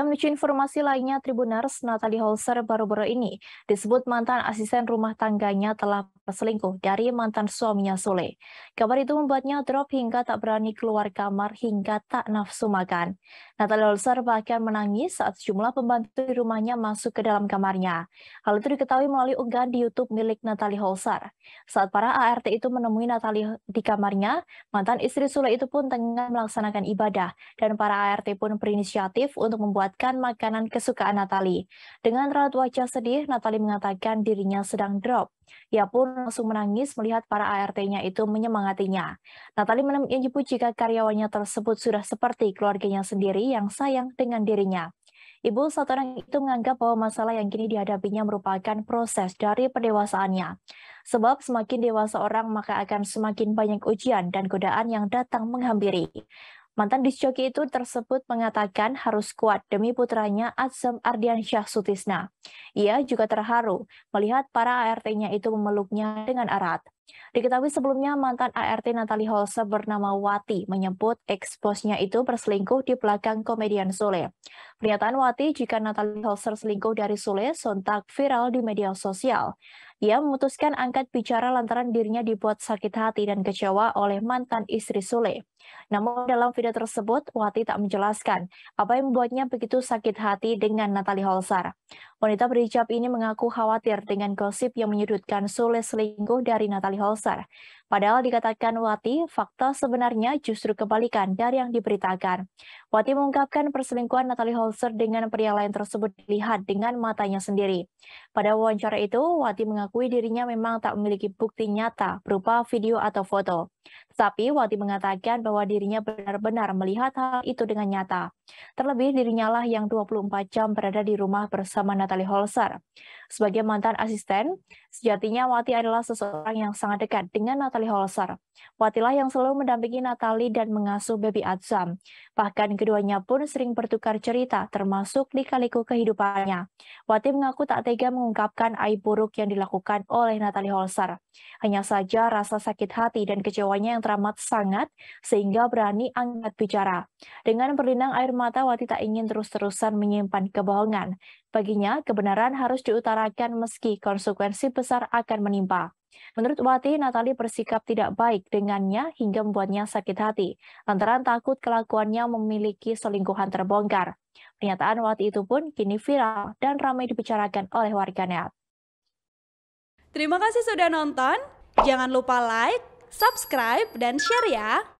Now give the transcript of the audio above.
Kita menuju informasi lainnya, Tribuners Natalie Holzer baru-baru ini disebut mantan asisten rumah tangganya telah selingkuh dari mantan suaminya Sule. Kabar itu membuatnya drop hingga tak berani keluar kamar hingga tak nafsu makan. Natalia Olser bahkan menangis saat sejumlah pembantu di rumahnya masuk ke dalam kamarnya. Hal itu diketahui melalui unggahan di YouTube milik Natalia Olser. Saat para ART itu menemui Natalia di kamarnya, mantan istri Sule itu pun tengah melaksanakan ibadah dan para ART pun berinisiatif untuk membuatkan makanan kesukaan Natali. Dengan raut wajah sedih, Natali mengatakan dirinya sedang drop. Ia pun langsung menangis melihat para ART-nya itu menyemangatinya. Natali menyebut jika karyawannya tersebut sudah seperti keluarganya sendiri yang sayang dengan dirinya. Ibu satu orang itu menganggap bahwa masalah yang kini dihadapinya merupakan proses dari pendewasaannya. Sebab semakin dewasa orang maka akan semakin banyak ujian dan godaan yang datang menghampiri. Mantan disjoki itu tersebut mengatakan harus kuat demi putranya Azam Ardiansyah Sutisna. Ia juga terharu melihat para ART-nya itu memeluknya dengan erat. Diketahui sebelumnya mantan ART Natalie Holse bernama Wati menyebut eksposnya itu berselingkuh di belakang komedian Sule. Pernyataan Wati jika Natalie Holse selingkuh dari Sule sontak viral di media sosial. Ia memutuskan angkat bicara lantaran dirinya dibuat sakit hati dan kecewa oleh mantan istri Sule. Namun dalam video tersebut, Wati tak menjelaskan apa yang membuatnya begitu sakit hati dengan Natalie Holsar. Wanita berhijab ini mengaku khawatir dengan gosip yang menyudutkan Sule selingkuh dari Natalie Holzer. Padahal dikatakan Wati, fakta sebenarnya justru kebalikan dari yang diberitakan. Wati mengungkapkan perselingkuhan Natalie Holzer dengan pria lain tersebut dilihat dengan matanya sendiri. Pada wawancara itu, Wati mengakui dirinya memang tak memiliki bukti nyata berupa video atau foto. Tetapi Wati mengatakan bahwa dirinya benar-benar melihat hal itu dengan nyata. Terlebih dirinya lah yang 24 jam berada di rumah bersama Natalie Holzer. Sebagai mantan asisten, sejatinya Wati adalah seseorang yang sangat dekat dengan Natalie Holzer. Watilah yang selalu mendampingi Natalie dan mengasuh baby Azam. Bahkan keduanya pun sering bertukar cerita, termasuk lika kaliku kehidupannya. Wati mengaku tak tega mengungkapkan aib buruk yang dilakukan oleh Natalie Holzer. Hanya saja rasa sakit hati dan kecewanya yang teramat sangat sehingga berani angkat bicara. Dengan berlinang air mata, Wati tak ingin terus-terusan menyimpan kebohongan. Baginya, kebenaran harus diutarakan meski konsekuensi besar akan menimpa. Menurut Wati, Natali bersikap tidak baik dengannya hingga membuatnya sakit hati, lantaran takut kelakuannya memiliki selingkuhan terbongkar. Pernyataan Wati itu pun kini viral dan ramai dibicarakan oleh warganet. Terima kasih sudah nonton. Jangan lupa like, subscribe, dan share ya!